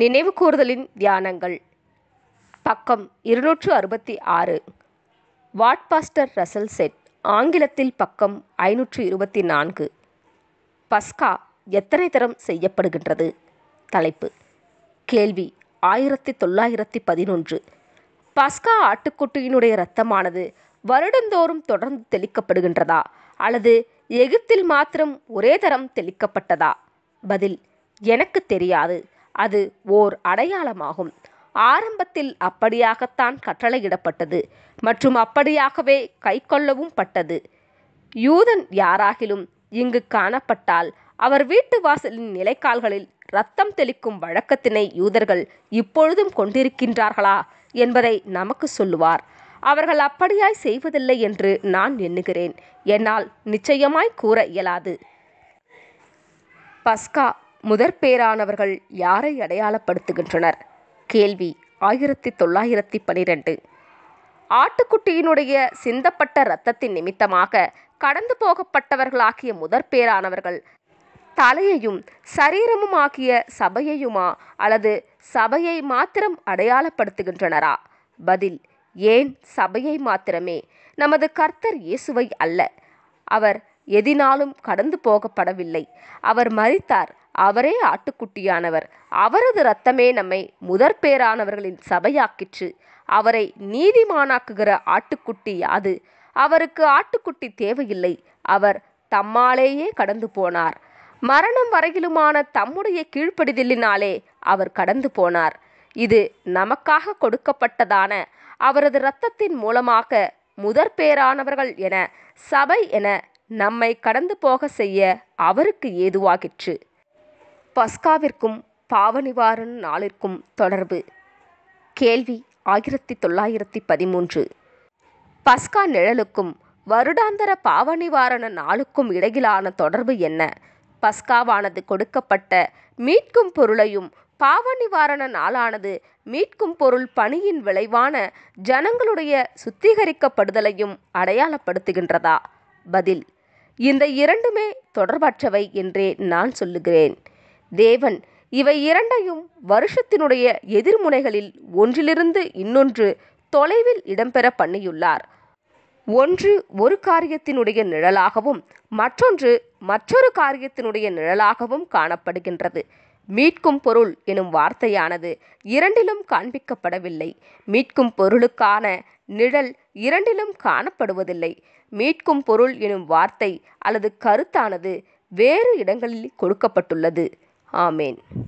நினைவு கூறுதலின் தியானங்கள் பக்கம் இருநூற்று அறுபத்தி ஆறு வாட்பாஸ்டர் ரசல் செட் ஆங்கிலத்தில் பக்கம் ஐநூற்று இருபத்தி நான்கு பஸ்கா எத்தனை தரம் செய்யப்படுகின்றது தலைப்பு கேள்வி ஆயிரத்தி தொள்ளாயிரத்தி பதினொன்று பஸ்கா ஆட்டுக்குட்டியினுடைய இரத்தமானது வருடந்தோறும் தொடர்ந்து தெளிக்கப்படுகின்றதா அல்லது எகிப்தில் மாத்திரம் ஒரே தரம் தெளிக்கப்பட்டதா பதில் எனக்கு தெரியாது அது ஓர் அடையாளமாகும் ஆரம்பத்தில் அப்படியாகத்தான் கட்டளையிடப்பட்டது மற்றும் அப்படியாகவே கைக்கொள்ளவும் பட்டது யூதன் யாராகிலும் இங்கு காணப்பட்டால் அவர் வீட்டு வாசலின் நிலைக்கால்களில் இரத்தம் தெளிக்கும் வழக்கத்தினை யூதர்கள் இப்பொழுதும் கொண்டிருக்கின்றார்களா என்பதை நமக்கு சொல்லுவார் அவர்கள் அப்படியாய் செய்வதில்லை என்று நான் எண்ணுகிறேன் என்னால் நிச்சயமாய் கூற இயலாது பஸ்கா முதற்பேரானவர்கள் யாரை அடையாளப்படுத்துகின்றனர் கேள்வி ஆயிரத்தி தொள்ளாயிரத்தி பனிரெண்டு ஆட்டுக்குட்டியினுடைய சிந்தப்பட்ட இரத்தத்தின் நிமித்தமாக கடந்து போகப்பட்டவர்களாகிய முதற்பேரானவர்கள் தலையையும் சரீரமும் ஆகிய சபையையுமா அல்லது சபையை மாத்திரம் அடையாளப்படுத்துகின்றனரா பதில் ஏன் சபையை மாத்திரமே நமது கர்த்தர் இயேசுவை அல்ல அவர் எதினாலும் கடந்து போகப்படவில்லை அவர் மறித்தார் அவரே ஆட்டுக்குட்டியானவர் அவரது இரத்தமே நம்மை முதற்பேரானவர்களின் சபையாக்கிற்று அவரை நீதிமானாக்குகிற ஆட்டுக்குட்டி யாது அவருக்கு ஆட்டுக்குட்டி தேவையில்லை அவர் தம்மாலேயே கடந்து போனார் மரணம் வரையிலுமான தம்முடைய கீழ்ப்படிதலினாலே அவர் கடந்து போனார் இது நமக்காக கொடுக்கப்பட்டதான அவரது இரத்தத்தின் மூலமாக முதற்பேரானவர்கள் என சபை என நம்மை கடந்து போக செய்ய அவருக்கு ஏதுவாகிற்று பஸ்காவிற்கும் பாவ நிவாரண நாளிற்கும் தொடர்பு கேள்வி ஆயிரத்தி தொள்ளாயிரத்தி பதிமூன்று பஸ்கா நிழலுக்கும் வருடாந்தர பாவ நிவாரண நாளுக்கும் இடையிலான தொடர்பு என்ன பஸ்காவானது கொடுக்கப்பட்ட மீட்கும் பொருளையும் பாவ நிவாரண நாளானது மீட்கும் பொருள் பணியின் விளைவான ஜனங்களுடைய சுத்திகரிக்கப்படுதலையும் அடையாளப்படுத்துகின்றதா பதில் இந்த இரண்டுமே தொடர்பற்றவை என்றே நான் சொல்லுகிறேன் தேவன் இவை இரண்டையும் வருஷத்தினுடைய எதிர்முனைகளில் ஒன்றிலிருந்து இன்னொன்று தொலைவில் இடம்பெற பண்ணியுள்ளார் ஒன்று ஒரு காரியத்தினுடைய நிழலாகவும் மற்றொன்று மற்றொரு காரியத்தினுடைய நிழலாகவும் காணப்படுகின்றது மீட்கும் பொருள் எனும் வார்த்தையானது இரண்டிலும் காண்பிக்கப்படவில்லை மீட்கும் பொருளுக்கான நிழல் இரண்டிலும் காணப்படுவதில்லை மீட்கும் பொருள் எனும் வார்த்தை அல்லது கருத்தானது வேறு இடங்களில் கொடுக்கப்பட்டுள்ளது ஆமேன்